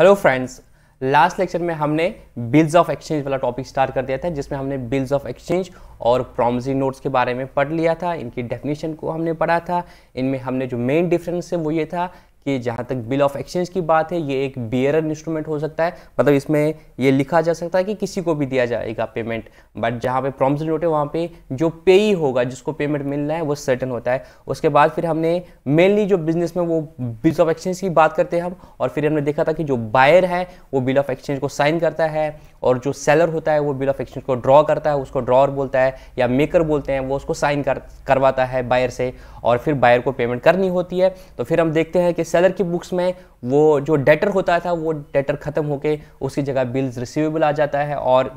Hello friends last lecture में हमने bills of exchange वाला टॉपिक स्टार्ट कर दिया था जिसमें हमने बिल्स ऑफ एक्सचेंज और प्रॉमिसरी नोट्स के बारे में पढ़ लिया था इनकी डेफिनेशन को हमने पढ़ा था इनमें हमने जो मेन डिफरेंस है वो ये था कि जहाँ तक बिल ऑफ एक्सचेंज की बात है ये एक बियरर इंस्ट्रूमेंट हो सकता है मतलब इसमें ये लिखा जा सकता है कि किसी को भी दिया जाएगा पेमेंट बट जहाँ पे प्रॉमिस नोट है वहाँ पे जो पे ही होगा जिसको पेमेंट मिलना है वो सर्टन होता है उसके बाद फिर हमने मेनली जो बिजनेस में वो बिल ऑफ एक्सचेंज की बात करते हैं हम और फिर हमने देखा था कि जो बायर है वो बिल ऑफ एक्सचेंज को साइन करता है और जो सेलर होता है वो बिल ऑफ एक्सचेंज को ड्रॉ करता है उसको ड्रॉर बोलता है या मेकर बोलते हैं वो उसको साइन कर करवाता है बायर से और फिर बायर को पेमेंट करनी होती है तो फिर हम देखते हैं कि सेलर की बुक्स में वो जो डेटर होता था वो डेटर ख़त्म होके उसकी जगह बिल्स रिसीवेबल आ जाता है और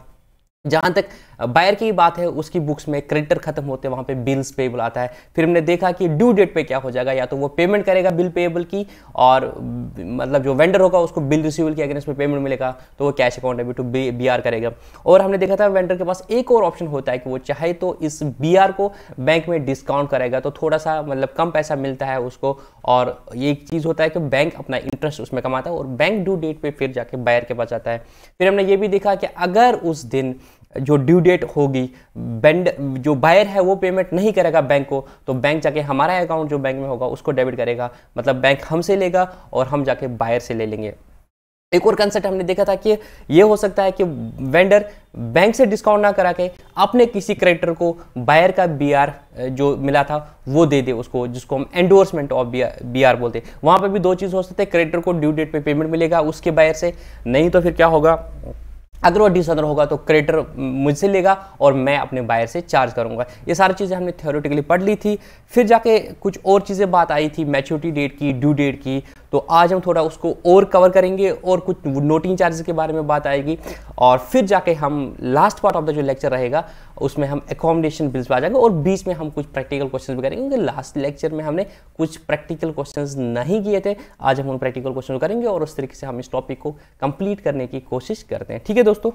जहाँ तक बायर की बात है उसकी बुक्स में क्रेडिटर खत्म होते वहाँ पे बिल्स पेबल आता है फिर हमने देखा कि ड्यू डेट पे क्या हो जाएगा या तो वो पेमेंट करेगा बिल पेबल की और मतलब जो वेंडर होगा उसको बिल रिसीवल के अगेंस्ट में पेमेंट मिलेगा तो वो cash account debit to B R करेगा और हमने देखा था वेंडर के पास एक और ऑप्शन होता है कि वो चाहे तो इस बी आर को बैंक में डिस्काउंट करेगा तो थोड़ा सा मतलब कम पैसा मिलता है उसको और ये एक चीज़ होता है कि बैंक अपना इंटरेस्ट उसमें कमाता है और बैंक ड्यू डेट पर फिर जाके बायर के पास जाता है फिर हमने ये भी देखा कि अगर उस दिन जो ड्यू डेट होगी बैंड जो बायर है वो पेमेंट नहीं करेगा बैंक को तो बैंक जाके हमारा अकाउंट जो बैंक में होगा उसको डेबिट करेगा मतलब बैंक हमसे लेगा और हम जाके बायर से ले लेंगे एक और कंसेप्ट हमने देखा था कि ये हो सकता है कि वेंडर बैंक से डिस्काउंट ना करा के अपने किसी क्रेडिटर को बायर का बीआर जो मिला था वो दे दे उसको जिसको हम एंडोर्समेंट ऑफ बीआर बोलते हैं वहाँ पर भी दो चीज़ हो सकते हैं क्रेडिटर को ड्यू डेट पे पेमेंट मिलेगा उसके बायर से नहीं तो फिर क्या होगा अगर वो डिसऑर्डर होगा तो क्रेडिटर मुझसे लेगा और मैं अपने बायर से चार्ज करूंगा ये सारी चीज़ें हमने थियोरेटिकली पढ़ ली थी फिर जाके कुछ और चीज़ें बात आई थी मैच्योरिटी डेट की ड्यू डेट की तो आज हम थोड़ा उसको और कवर करेंगे और कुछ नोटिंग चार्जेस के बारे में बात आएगी और फिर जाके हम लास्ट पार्ट ऑफ द जो लेक्चर रहेगा उसमें हम एकोमोडेशन बिल्स पर आ जाएंगे और बीच में हम कुछ प्रैक्टिकल क्वेश्चन भी करेंगे क्योंकि लास्ट लेक्चर में हमने कुछ प्रैक्टिकल क्वेश्चन नहीं किए थे आज हम उन प्रैक्टिकल क्वेश्चन करेंगे और उस तरीके से हम इस टॉपिक को कंप्लीट करने की कोशिश करते हैं ठीक है दोस्तों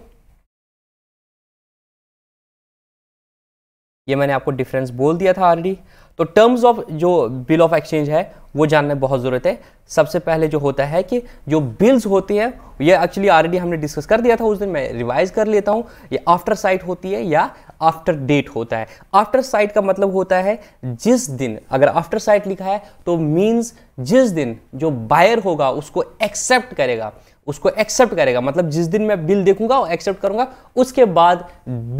ये मैंने आपको डिफरेंस बोल दिया था ऑलरेडी तो टर्म्स ऑफ जो बिल ऑफ एक्सचेंज है वो जानने बहुत ज़रूरत है सबसे पहले जो होता है कि जो बिल्स होती हैं ये एक्चुअली ऑलरेडी हमने डिस्कस कर दिया था उस दिन मैं रिवाइज कर लेता हूँ ये आफ्टर साइट होती है या आफ्टर डेट होता है आफ्टर साइट का मतलब होता है जिस दिन अगर आफ्टर साइट लिखा है तो मीन्स जिस दिन जो बायर होगा उसको एक्सेप्ट करेगा उसको एक्सेप्ट करेगा मतलब जिस दिन मैं बिल देखूंगा और एक्सेप्ट करूंगा उसके बाद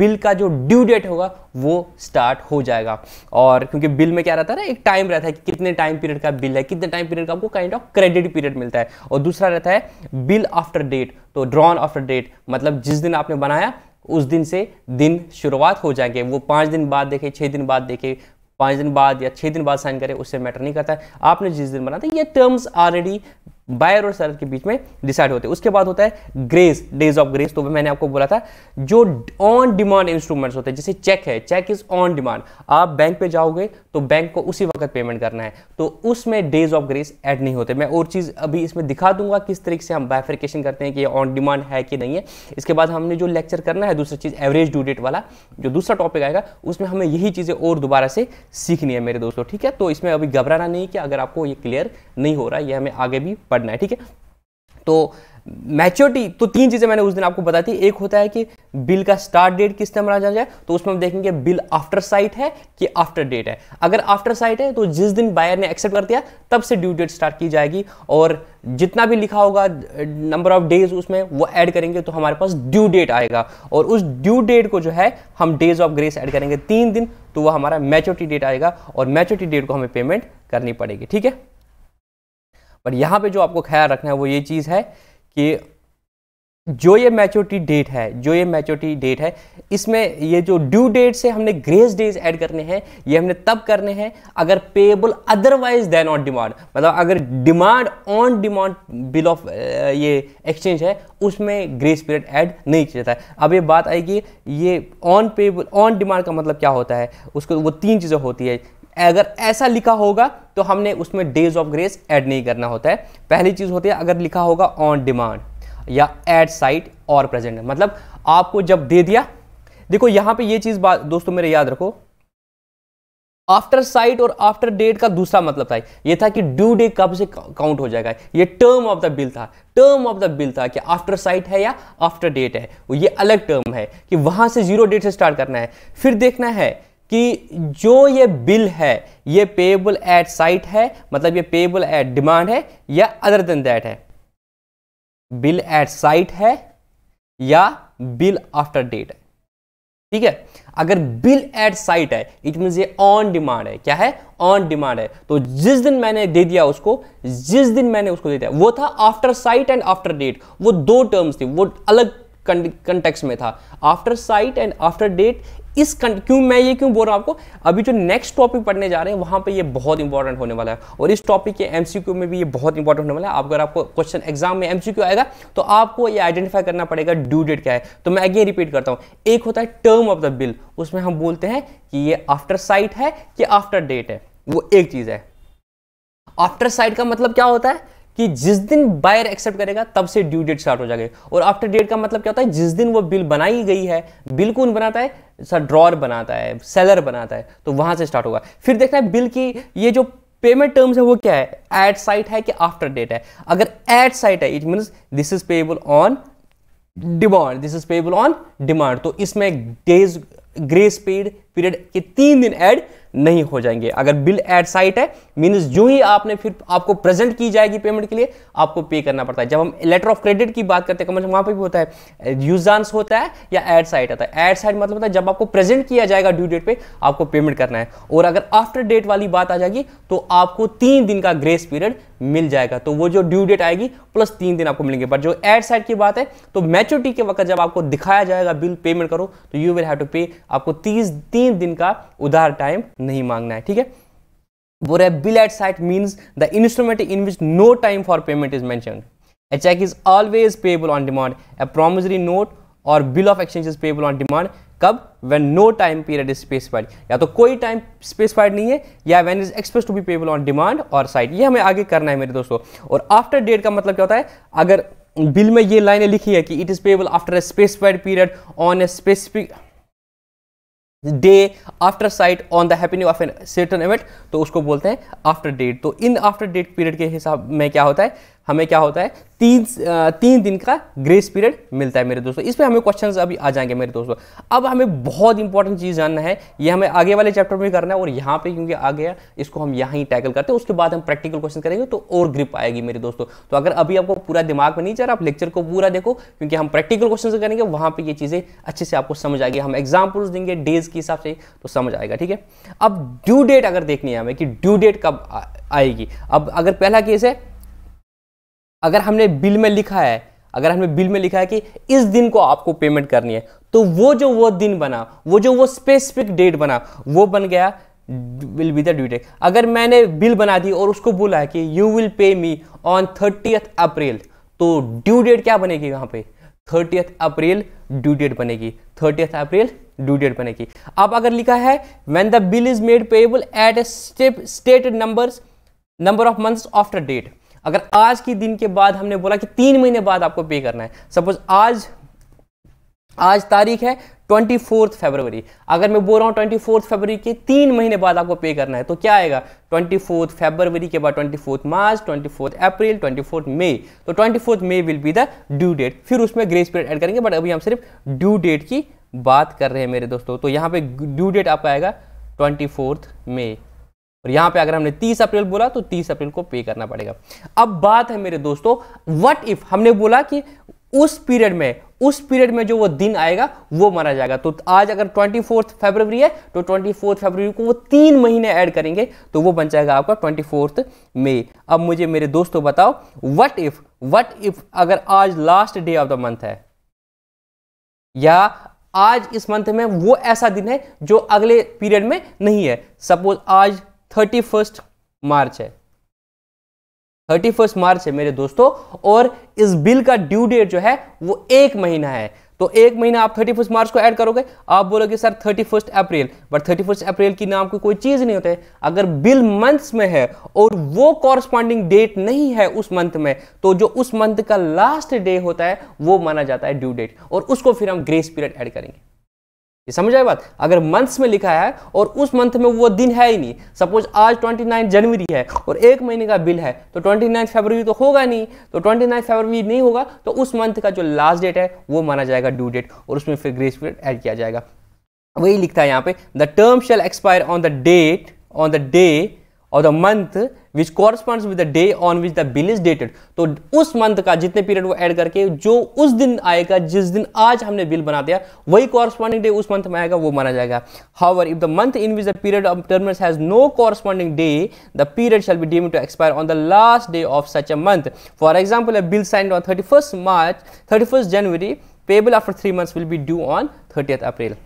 बिल का जो ड्यू डेट होगा वो स्टार्ट हो जाएगा और क्योंकि बिल में क्या रहता है ना एक टाइम रहता है कि कितने टाइम पीरियड का बिल है कितने टाइम पीरियड का आपको काइंड ऑफ क्रेडिट पीरियड मिलता है और दूसरा रहता है बिल आफ्टर डेट तो ड्रॉन आफ्टर डेट मतलब जिस दिन आपने बनाया उस दिन से दिन शुरुआत हो जाएंगे वो पाँच दिन बाद देखे छः दिन बाद देखे पाँच दिन बाद या छः दिन बाद साइन करें उससे मैटर नहीं करता है आपने जिस दिन बना था ये टर्म्स ऑलरेडी बायर और सेलर के बीच में डिसाइड होते हैं उसके बाद होता है ग्रेस डेज ऑफ ग्रेस तो भी मैंने आपको बोला था जो ऑन डिमांड इंस्ट्रूमेंट्स होते हैं जैसे चेक है चेक इज ऑन डिमांड आप बैंक पे जाओगे तो बैंक को उसी वक्त पेमेंट करना है तो उसमें डेज ऑफ ग्रेस ऐड नहीं होते मैं और चीज़ अभी इसमें दिखा दूंगा किस तरीके से हम बायफ्रिकेशन करते हैं कि ऑन डिमांड है कि नहीं है इसके बाद हमने जो लेक्चर करना है दूसरी चीज़ एवरेज ड्यू डेट वाला जो दूसरा टॉपिक आएगा उसमें हमें यही चीज़ें और दोबारा से सीखनी है मेरे दोस्तों ठीक है तो इसमें अभी घबराना नहीं कि अगर आपको ये क्लियर नहीं हो रहा है ये हमें आगे भी पढ़ना है ठीक है तो मैच्योरिटी तो तीन चीज़ें मैंने उस दिन आपको बताई थी एक होता है कि बिल का स्टार्ट डेट किस टाइम मनाया जाए तो उसमें हम देखेंगे बिल आफ्टर साइट है कि आफ्टर डेट है अगर आफ्टर साइट है तो जिस दिन बायर ने एक्सेप्ट कर दिया तब से ड्यू डेट स्टार्ट की जाएगी और जितना भी लिखा होगा नंबर ऑफ डेज उसमें वो ऐड करेंगे तो हमारे पास ड्यू डेट आएगा और उस ड्यू डेट को जो है हम डेज ऑफ ग्रेस ऐड करेंगे तीन दिन तो वह हमारा मैच्योरिटी डेट आएगा और मैच्योरिटी डेट को हमें पेमेंट करनी पड़ेगी ठीक है पर यहाँ पे जो आपको ख्याल रखना है वो ये चीज़ है कि जो ये मैच्योरिटी डेट है जो ये मैच्योरिटी डेट है इसमें ये जो ड्यू डेट से हमने ग्रेस डेज ऐड करने हैं ये हमने तब करने हैं अगर payable otherwise then on demand मतलब अगर demand on demand bill of ये एक्सचेंज है उसमें ग्रेस पीरियड ऐड नहीं किया जाता है अब ये बात आएगी ये ऑन पेबल ऑन डिमांड का मतलब क्या होता है उसको वो तीन चीज़ें होती है अगर ऐसा लिखा होगा तो हमने उसमें डेज ऑफ ग्रेस ऐड नहीं करना होता है पहली चीज़ होती है अगर लिखा होगा ऑन डिमांड या एट साइट और प्रेजेंट मतलब आपको जब दे दिया देखो यहाँ पे ये चीज़ बात दोस्तों मेरे याद रखो आफ्टर साइट और आफ्टर डेट का दूसरा मतलब था ये था कि ड्यू डे कब से काउंट हो जाएगा ये टर्म ऑफ द बिल था टर्म ऑफ द बिल था कि आफ्टर साइट है या आफ्टर डेट है ये अलग टर्म है कि वहां से जीरो डेट से स्टार्ट करना है फिर देखना है कि जो ये बिल है ये पेबल एट साइट है मतलब ये पेबल एट डिमांड है या अदर देन दैट है बिल एट साइट है या बिल आफ्टर डेट है ठीक है अगर बिल एट साइट है इट मीन ये ऑन डिमांड है क्या है ऑन डिमांड है तो जिस दिन मैंने दे दिया उसको जिस दिन मैंने उसको दे दिया वो था after sight and after date वो दो टर्म्स थी वो अलग कंटेक्स में था after sight and after date इस क्यों मैं ये क्यों बोल रहा हूँ आपको अभी जो नेक्स्ट टॉपिक पढ़ने जा रहे हैं वहाँ पे ये बहुत इंपॉर्टेंट होने वाला है और इस टॉपिक के एमसीक्यू में भी ये बहुत इंपॉर्टेंट होने वाला है अगर आपको क्वेश्चन एग्जाम में एमसीक्यू आएगा तो आपको ये आइडेंटिफाई करना पड़ेगा ड्यू डेट क्या है तो मैं अगेन रिपीट करता हूँ एक होता है टर्म ऑफ द बिल उसमें हम बोलते हैं कि ये आफ्टर साइट है कि आफ्टर डेट है वो एक चीज़ है आफ्टर साइट का मतलब क्या होता है कि जिस दिन बायर एक्सेप्ट करेगा तब से ड्यू डेट स्टार्ट हो जाएगी और आफ्टर डेट का मतलब क्या होता है जिस दिन वो बिल बनाई गई है बिल कौन बनाता है सर ड्रॉर बनाता है सेलर बनाता है तो वहां से स्टार्ट होगा फिर देखना है बिल की ये जो पेमेंट टर्म्स है वो क्या है एट साइट है कि आफ्टर डेट है अगर एट साइट है it means this is payable on demand this is payable on demand तो इसमें डेज ग्रेस पीरियड पीरियड के तीन दिन ऐड नहीं हो जाएंगे अगर बिल एट साइट है मीनस जो ही आपने फिर आपको प्रेजेंट की जाएगी पेमेंट के लिए आपको पे करना पड़ता है जब हम लेटर ऑफ क्रेडिट की बात करते हैं वहां पर भी होता है यूजांस होता है या एट साइट आता है एट साइट मतलब होता है जब आपको प्रेजेंट किया जाएगा ड्यू डेट पर आपको पेमेंट करना है और अगर आफ्टर डेट वाली बात आ जाएगी तो आपको तीन दिन का ग्रेस पीरियड मिल जाएगा तो वो जो ड्यू डेट आएगी प्लस तीन दिन आपको मिलेंगे बट जो एड साइड की बात है तो मैच्योरिटी के वक्त जब आपको दिखाया जाएगा बिल पेमेंट करो तो यू विल हैव टू पे आपको तीस तीन दिन का उधार टाइम नहीं मांगना है ठीक है वो रहे bill at sight means the instrument in which no time for payment is mentioned A is always payable on demand demand. A promissory note or bill of exchange is payable on कब when no time period is specified या तो कोई time specified नहीं है या when is expressed to be payable on demand और sight ये हमें आगे करना है मेरे दोस्तों और आफ्टर डेट का मतलब क्या होता है अगर बिल में ये लाइनें लिखी है कि it is payable after a specified period on a specific day after sight on the happening of an certain event तो उसको बोलते हैं आफ्टर डेट तो इन आफ्टर डेट पीरियड के हिसाब में क्या होता है हमें क्या होता है तीन तीन दिन का ग्रेस पीरियड मिलता है मेरे दोस्तों इस पर हमें क्वेश्चन अभी आ जाएंगे मेरे दोस्तों अब हमें बहुत इंपॉर्टेंट चीज़ जानना है ये हमें आगे वाले चैप्टर में करना है और यहाँ पे क्योंकि आ गया इसको हम यहाँ ही टैकल करते हैं उसके बाद हम प्रैक्टिकल क्वेश्चन करेंगे तो और ग्रिप आएगी मेरे दोस्तों तो अगर अभी आपको पूरा दिमाग में नहीं चल रहा आप लेक्चर को पूरा देखो क्योंकि हम प्रैक्टिकल क्वेश्चन करेंगे वहाँ पर ये चीज़ें अच्छे से आपको समझ आएगी हम एग्जाम्पल्स देंगे डेज के हिसाब से तो समझ आएगा ठीक है अब ड्यू डेट अगर देखनी है हमें कि ड्यू डेट कब आएगी अब अगर पहला केस है अगर हमने बिल में लिखा है अगर हमने बिल में लिखा है कि इस दिन को आपको पेमेंट करनी है तो वो जो वो दिन बना वो जो वो स्पेसिफिक डेट बना वो बन गया will be the due date अगर मैंने बिल बना दी और उसको बोला है कि you will pay me on thirtieth April तो ड्यू डेट क्या बनेगी वहां पे थर्टीथ अप्रैल ड्यू डेट बनेगी थर्टीथ अप्रैल ड्यू डेट बनेगी अब अगर लिखा है when the bill is made payable at step stated number number of months after date अगर आज के दिन के बाद हमने बोला कि तीन महीने बाद आपको पे करना है सपोज आज आज तारीख है ट्वेंटी फोर्थ फेबरवरी अगर मैं बोल रहा हूँ ट्वेंटी फोर्थ फेबरवरी के तीन महीने बाद आपको पे करना है तो क्या आएगा ट्वेंटी फोर्थ फेबरवरी के बाद twenty fourth March twenty fourth April twenty fourth May तो twenty fourth May will be the due date फिर उसमें ग्रेस पीरियड ऐड करेंगे बट अभी हम सिर्फ ड्यू डेट की बात कर रहे हैं मेरे दोस्तों तो यहाँ पे ड्यू डेट आपका आएगा ट्वेंटी फोर्थ मई और यहां पे अगर हमने 30 अप्रैल बोला तो 30 अप्रैल को पे करना पड़ेगा अब बात है मेरे दोस्तों व्हाट इफ हमने बोला कि उस पीरियड में उस पीरियड में जो वो दिन आएगा वो माना जाएगा तो आज अगर ट्वेंटी फोर्थ फेब्रवरी है तो ट्वेंटी फोर्थ फेब्रवरी को वो तीन महीने ऐड करेंगे तो वो बन जाएगा आपका ट्वेंटी फोर्थ मई अब मुझे मेरे दोस्तों बताओ व्हाट इफ व्हाट इफ अगर आज last day of the month है या आज इस मंथ में वो ऐसा दिन है जो अगले पीरियड में नहीं है सपोज आज थर्टी फर्स्ट मार्च है थर्टी फर्स्ट मार्च है मेरे दोस्तों और इस बिल का ड्यू डेट जो है वो एक महीना है तो एक महीना आप थर्टी फर्स्ट मार्च को ऐड करोगे आप बोलोगे sir thirty first April but thirty first April की नाम की कोई चीज़ नहीं होता है अगर बिल मंथ्स में है और वो कॉरस्पॉन्डिंग डेट नहीं है उस मंथ में तो जो उस मंथ का लास्ट डे होता है वो माना जाता है ड्यू डेट और उसको फिर हम ग्रेस पीरियड ऐड करेंगे ये समझ आए बात अगर मंथ्स में लिखा है और उस मंथ में वो दिन है ही नहीं सपोज आज 29 जनवरी है और एक महीने का बिल है तो 29 फरवरी तो होगा नहीं तो 29 फरवरी नहीं होगा तो उस मंथ का जो लास्ट डेट है वो माना जाएगा ड्यू डेट और उसमें फिर ग्रेस पीरियड ऐड किया जाएगा वही लिखता है यहाँ पे the term shall expire on the date on the day और the month which corresponds with the day on which the bill is dated तो उस मंथ का जितने पीरियड वो ऐड करके जो उस दिन आएगा जिस दिन आज हमने बिल बना दिया वही कॉरस्पॉन्डिंग डे उस मंथ में आएगा वो माना जाएगा however if the month in which the period of terms has no corresponding day the period shall be deem to expire on the last day of such a month for example a bill signed on thirty first March thirty first January payable after three months will be due on thirtieth April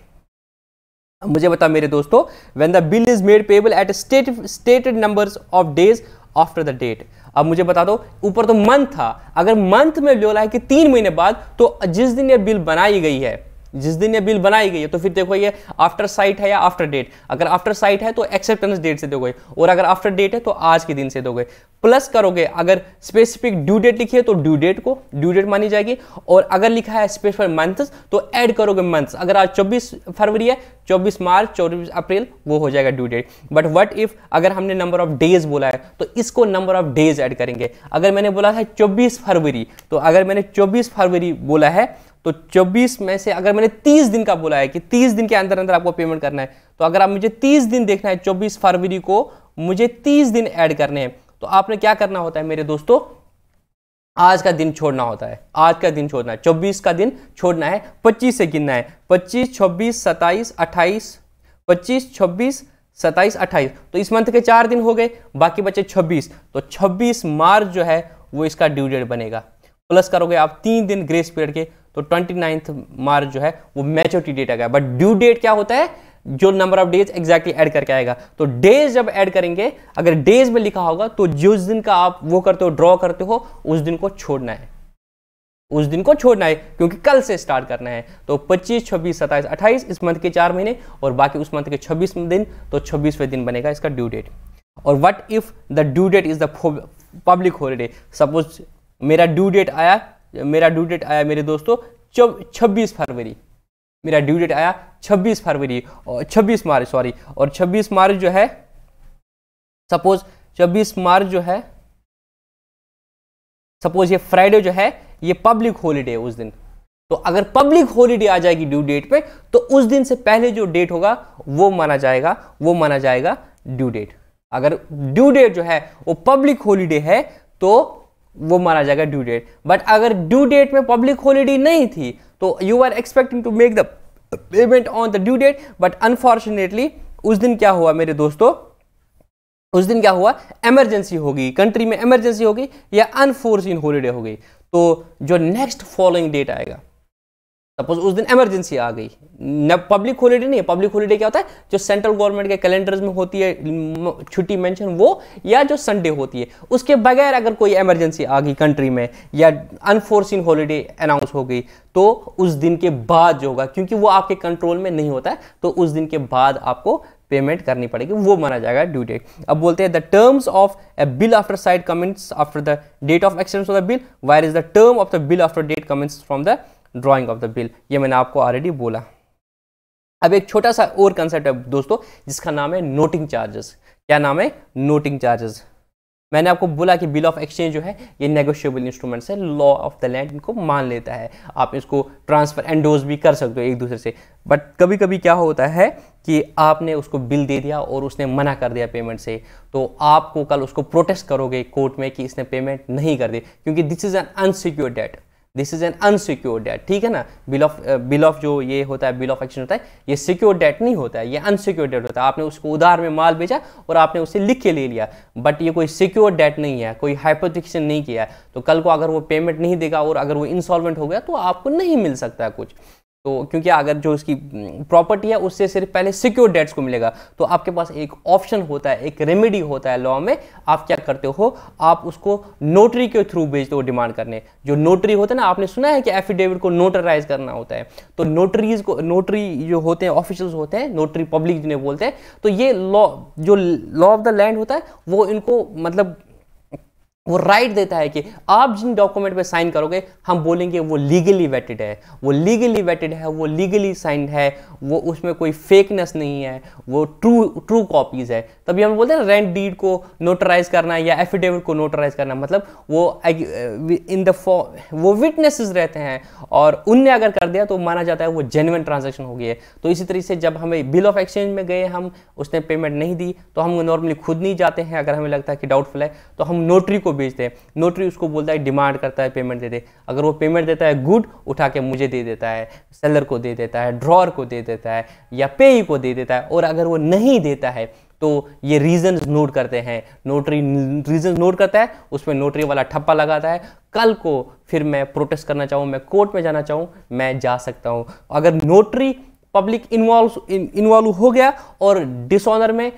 मुझे बता मेरे दोस्तों when the bill is made payable at stated number of days after the date अब मुझे बता दो ऊपर तो मंथ था अगर मंथ में बोला है कि तीन महीने बाद तो जिस दिन यह बिल बनाई गई है जिस दिन ये बिल बनाई गई है तो फिर देखो ये आफ्टर साइट है या आफ्टर डेट अगर आफ्टर साइट है तो एक्सेप्टेंस डेट से दोगे और अगर आफ्टर डेट है तो आज के दिन से दोगे प्लस करोगे अगर स्पेसिफिक ड्यू डेट लिखी है तो ड्यू डेट को ड्यू डेट मानी जाएगी और अगर लिखा है स्पेसिफिक मंथ्स तो ऐड करोगे मंथ्स अगर आज 24 फरवरी है 24 मार्च चौबीस अप्रैल वो हो जाएगा due date but what if अगर हमने नंबर ऑफ डेज बोला है तो इसको नंबर ऑफ डेज ऐड करेंगे अगर मैंने बोला है चौबीस फरवरी तो अगर मैंने चौबीस फरवरी बोला है तो 24 में से अगर मैंने 30 दिन का बोला है कि 30 दिन के अंदर अंदर आपको पेमेंट करना है तो अगर आप मुझे 30 दिन देखना है 24 फरवरी को मुझे 30 दिन ऐड करने हैं तो आपने क्या करना होता है मेरे दोस्तों आज का दिन छोड़ना होता है आज का दिन छोड़ना है चौबीस का दिन छोड़ना है पच्चीस से गिनना है पच्चीस छब्बीस सत्ताईस अट्ठाईस पच्चीस छब्बीस सत्ताईस अट्ठाईस तो इस मंथ के चार दिन हो गए बाकी बचे छब्बीस तो छब्बीस मार्च जो है वो इसका ड्यू डेट बनेगा प्लस करोगे आप तीन दिन ग्रेस पीरियड के तो ट्वेंटी नाइन्थ मार्च जो है वो मैच्योरिटी डेट आ गया बट ड्यू डेट क्या होता है जो number of days exactly add करके आएगा तो डेज जब ऐड करेंगे अगर डेज में लिखा होगा तो जिस दिन का आप वो करते हो ड्रॉ करते हो उस दिन को छोड़ना है उस दिन को छोड़ना है क्योंकि कल से स्टार्ट करना है तो 25, 26, 27, 28 इस मंथ के चार महीने और बाकी उस मंथ के 26 दिन तो 26वें दिन बनेगा इसका ड्यू डेट और what if the due date is the public holiday suppose मेरा ड्यू डेट आया मेरा ड्यू डेट आया मेरे दोस्तों छब्बीस फरवरी मेरा ड्यू डेट आया 26 फरवरी और 26 मार्च सॉरी और 26 मार्च जो है सपोज 26 मार्च जो है सपोज ये फ्राइडे जो है ये पब्लिक हॉलीडे उस दिन तो अगर पब्लिक हॉलीडे आ जाएगी ड्यू डेट पे तो उस दिन से पहले जो डेट होगा वो माना जाएगा वो माना जाएगा ड्यू डेट अगर ड्यू डेट जो है वो पब्लिक हॉलीडे है तो वो माना जाएगा ड्यू डेट बट अगर ड्यू डेट में पब्लिक हॉलीडे नहीं थी तो you are expecting to make the payment on the due date but unfortunately उस दिन क्या हुआ मेरे दोस्तों उस दिन क्या हुआ एमरजेंसी होगी कंट्री में एमरजेंसी होगी या अनफोर्सिन हॉलीडे होगी तो जो नेक्स्ट फॉलोइंग डेट आएगा सपोज उस दिन इमरजेंसी आ गई पब्लिक हॉलीडे नहीं है पब्लिक हॉलीडे क्या होता है जो सेंट्रल गवर्नमेंट के कैलेंडर्स में होती है छुट्टी मेंशन वो या जो संडे होती है उसके बगैर अगर कोई इमरजेंसी आ गई कंट्री में या अनफोर्सिन हॉलीडे अनाउंस हो गई तो उस दिन के बाद जो होगा क्योंकि वो आपके कंट्रोल में नहीं होता है तो उस दिन के बाद आपको पेमेंट करनी पड़ेगी वो माना जाएगा ड्यू डेट अब बोलते हैं the terms of a bill after sight commences after the date of acceptance of the bill where is the term of the bill after date commences from the drawing of the bill ये मैंने आपको already बोला अब एक छोटा सा और concept है दोस्तों जिसका नाम है नोटिंग चार्जेस क्या नाम है नोटिंग चार्जेस मैंने आपको बोला कि बिल ऑफ एक्सचेंज जो है ये नेगोशियबल इंस्ट्रूमेंट है लॉ ऑफ द लैंड इनको मान लेता है आप इसको ट्रांसफर एंडोज भी कर सकते हो एक दूसरे से बट कभी कभी क्या होता है कि आपने उसको बिल दे दिया और उसने मना कर दिया पेमेंट से तो आपको कल उसको प्रोटेस्ट करोगे कोर्ट में कि इसने पेमेंट नहीं कर दी क्योंकि this is an unsecure debt this is an unsecured debt ठीक है ना बिल ऑफ बिल ऑफ जो ये होता है बिल ऑफ एक्शन होता है ये सिक्योर डेट नहीं होता है ये अनसिक्योर डेट होता है आपने उसको उधार में माल बेचा और आपने उसे लिख के ले लिया बट ये कोई सिक्योर डेट नहीं है कोई हाइपोटिक्शन नहीं किया है तो कल को अगर वो पेमेंट नहीं देगा और अगर वो इंसॉल्वेंट हो गया तो आपको नहीं मिल सकता है कुछ तो क्योंकि अगर जो उसकी प्रॉपर्टी हम्म, है उससे सिर्फ पहले सिक्योर डेट्स को मिलेगा तो आपके पास एक ऑप्शन होता है एक रेमेडी होता है लॉ में आप क्या करते हो आप उसको नोटरी के थ्रू भेजते हो डिमांड करने जो नोटरी होता है ना आपने सुना है कि एफिडेविट को नोटराइज करना होता है तो नोटरीज को नोटरी जो होते हैं ऑफिशियल्स होते हैं नोटरी पब्लिक जिन्हें बोलते हैं तो ये लॉ जो लॉ ऑफ द लैंड होता है वो इनको मतलब वो राइट देता है कि आप जिन डॉक्यूमेंट पे साइन करोगे हम बोलेंगे वो लीगली वेटेड है वो लीगली वेटेड है वो लीगली साइंड है वो उसमें कोई फेकनेस नहीं है वो ट्रू ट्रू कॉपीज़ है तभी हम बोलते हैं रेंट डीड को नोटराइज करना या एफिडेविट को नोटराइज करना मतलब वो इन द वो विटनेसेस रहते हैं और उनने अगर कर दिया तो माना जाता है वो जेनुअन ट्रांजेक्शन हो गई है तो इसी तरीके से जब हमें बिल ऑफ एक्सचेंज में गए हम उसने पेमेंट नहीं दी तो हम नॉर्मली खुद नहीं जाते हैं अगर हमें लगता है कि डाउटफुल है तो हम नोटरी को बेचते हैं नोटरी उसको बोलता है डिमांड करता है पेमेंट दे दे अगर वो पेमेंट देता है गुड उठा के मुझे दे देता है सेलर को दे देता है ड्रॉर को दे देता है या पे को दे देता है और अगर वो नहीं देता है तो ये रीजन नोट करते हैं नोटरी रीजन नोट करता है उसमें नोटरी वाला ठप्पा लगाता है कल को फिर मैं प्रोटेस्ट करना चाहूँ मैं कोर्ट में जाना चाहूँ मैं जा सकता हूँ अगर नोटरी पब्लिक इन्वॉल्व इन्वॉल्व हो गया और डिसऑनर में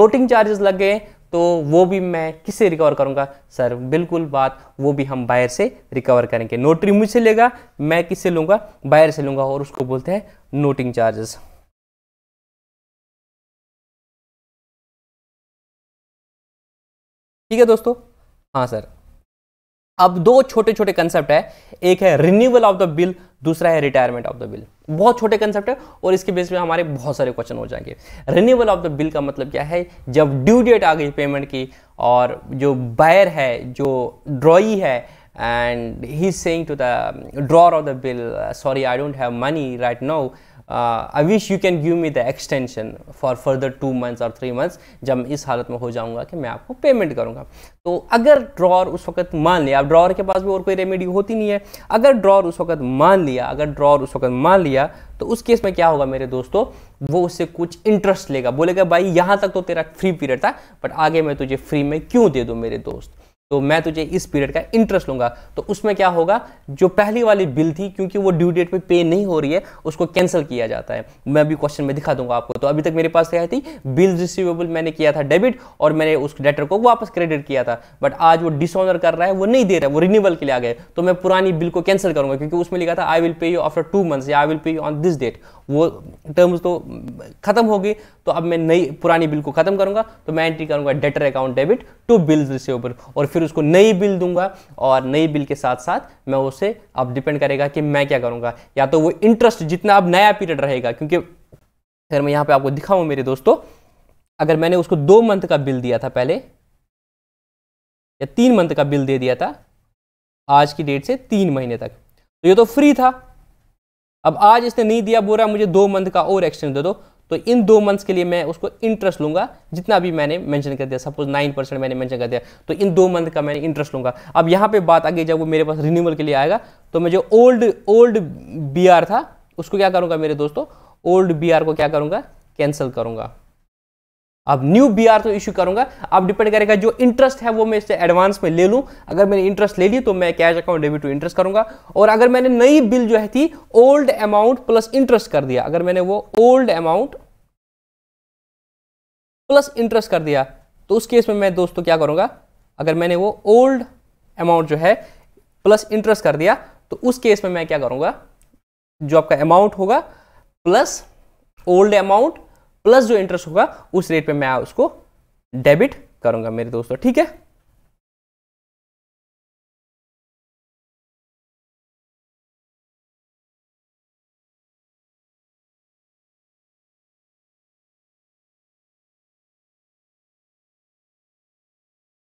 नोटिंग चार्जेस लग गए तो वो भी मैं किससे रिकवर करूंगा सर बिल्कुल बात वो भी हम बायर से रिकवर करेंगे नोटरी मुझसे लेगा मैं किससे लूंगा बायर से लूंगा और उसको बोलते हैं नोटिंग चार्जेस ठीक है दोस्तों हाँ सर अब दो छोटे छोटे कंसेप्ट है एक है रिन्यूअल ऑफ द बिल दूसरा है रिटायरमेंट ऑफ द बिल बहुत छोटे कंसेप्ट है और इसके बेस में हमारे बहुत सारे क्वेश्चन हो जाएंगे रिन्यूअल ऑफ द बिल का मतलब क्या है जब ड्यू डेट आ गई पेमेंट की और जो बायर है जो ड्रॉई है and he saying to the drawer of the bill sorry I don't have money right now uh, I wish you can give me the extension for further two months or three months जब मैं इस हालत में हो जाऊंगा कि मैं आपको पेमेंट करूंगा तो अगर ड्रॉर उस वक्त मान लिया अब ड्रॉर के पास भी और कोई रेमेडी होती नहीं है अगर ड्रॉर उस वक्त मान लिया अगर ड्रॉर उस वक्त मान लिया तो उस केस में क्या होगा मेरे दोस्तों वो उससे कुछ इंटरेस्ट लेगा बोलेगा भाई यहाँ तक तो तेरा फ्री पीरियड था बट आगे मैं तुझे फ्री में क्यों दे दूँ मेरे दोस्त तो मैं तुझे इस पीरियड का इंटरेस्ट लूंगा तो उसमें क्या होगा जो पहली वाली बिल थी क्योंकि वो ड्यू डेट पे पे नहीं हो रही है उसको कैंसिल किया जाता है मैं अभी क्वेश्चन में दिखा दूंगा आपको तो अभी तक मेरे पास क्या थी बिल रिसीवेबल मैंने किया था डेबिट और मैंने उस डेटर को वापस क्रेडिट किया था बट आज वो डिसऑनर कर रहा है वो नहीं दे रहा है वो रिन्यूअल के लिए आ गए तो मैं पुरानी बिल को कैंसिल करूंगा क्योंकि उसमें लिखा था I will pay you after two months या I will pay you on this date वो टर्म्स तो खत्म होगी तो अब मैं नई पुरानी बिल को खत्म करूंगा तो मैं एंट्री करूंगा debtor account debit to bills receivable और फिर उसको नई बिल दूंगा और नई बिल के साथ साथ मैं उसे अब डिपेंड करेगा कि मैं क्या करूंगा या तो वो इंटरेस्ट जितना अब नया पीरियड रहेगा क्योंकि अगर मैं यहाँ पे आपको दिखाऊं मेरे दोस्तों अगर मैंने उसको दो मंथ का बिल दिया था पहले या तीन मंथ का बिल दे दिया था आज की डेट से तीन महीने तक तो ये तो फ्री था अब आज इसने नहीं दिया बोल रहा मुझे दो मंथ का और एक्सटेंड दे दो तो इन दो मंथ्स के लिए मैं उसको इंटरेस्ट लूंगा जितना भी मैंने मेंशन कर दिया सपोज नाइन परसेंट मैंने मेंशन कर दिया तो इन दो मंथ का मैंने इंटरेस्ट लूंगा अब यहाँ पे बात आगे जब वो मेरे पास रिन्यूअल के लिए आएगा तो मैं जो ओल्ड ओल्ड बी था उसको क्या करूंगा मेरे दोस्तों ओल्ड बी को क्या करूँगा कैंसिल करूंगा अब न्यू बी आर तो इश्यू करूंगा अब डिपेंड करेगा जो इंटरेस्ट है वो मैं इससे एडवांस में ले लूं अगर मैंने इंटरेस्ट ले ली तो मैं cash account debit to interest करूंगा और अगर मैंने नई बिल जो है थी ओल्ड अमाउंट प्लस इंटरेस्ट कर दिया अगर मैंने वो ओल्ड अमाउंट प्लस इंटरेस्ट कर दिया तो उस केस में मैं दोस्तों क्या करूंगा अगर मैंने वो ओल्ड अमाउंट जो है प्लस इंटरेस्ट कर दिया तो उस केस में मैं क्या करूंगा जो आपका अमाउंट होगा प्लस ओल्ड अमाउंट प्लस जो इंटरेस्ट होगा उस रेट पे मैं उसको डेबिट करूंगा मेरे दोस्तों ठीक है